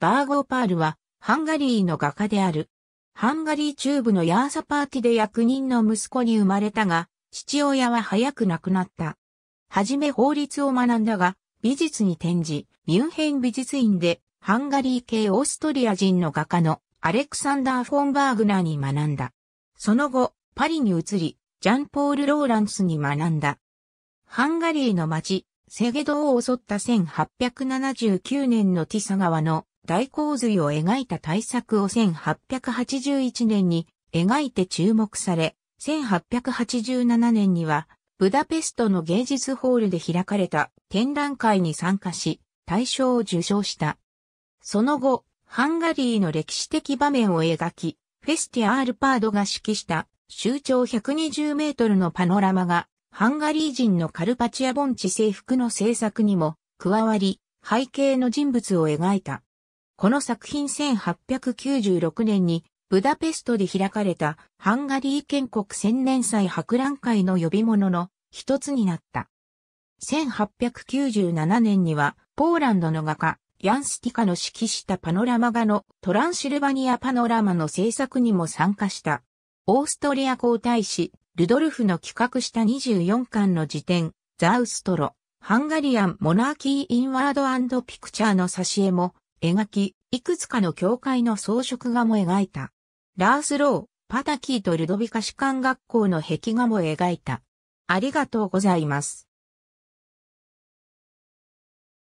バーゴーパールは、ハンガリーの画家である。ハンガリー中部のヤーサパーティで役人の息子に生まれたが、父親は早く亡くなった。はじめ法律を学んだが、美術に転じ、ミュンヘン美術院で、ハンガリー系オーストリア人の画家のアレクサンダー・フォンバーグナーに学んだ。その後、パリに移り、ジャンポール・ローランスに学んだ。ハンガリーの町、セゲドを襲った1879年のティサ川の大洪水を描いた大作を1881年に描いて注目され、1887年には、ブダペストの芸術ホールで開かれた展覧会に参加し、大賞を受賞した。その後、ハンガリーの歴史的場面を描き、フェスティアールパードが指揮した周長120メートルのパノラマが、ハンガリー人のカルパチア盆地征服の制作にも加わり、背景の人物を描いた。この作品1896年にブダペストで開かれたハンガリー建国千年祭博覧会の呼び物の一つになった。1897年にはポーランドの画家ヤンスティカの指揮したパノラマ画のトランシルバニアパノラマの制作にも参加した。オーストリア皇太子ルドルフの企画した24巻の辞典ザウストロハンガリアン・モナーキー・インワード・ピクチャーの挿絵も描き、いくつかの教会の装飾画も描いた。ラースロー、パタキーとルドビカ士官学校の壁画も描いた。ありがとうございます。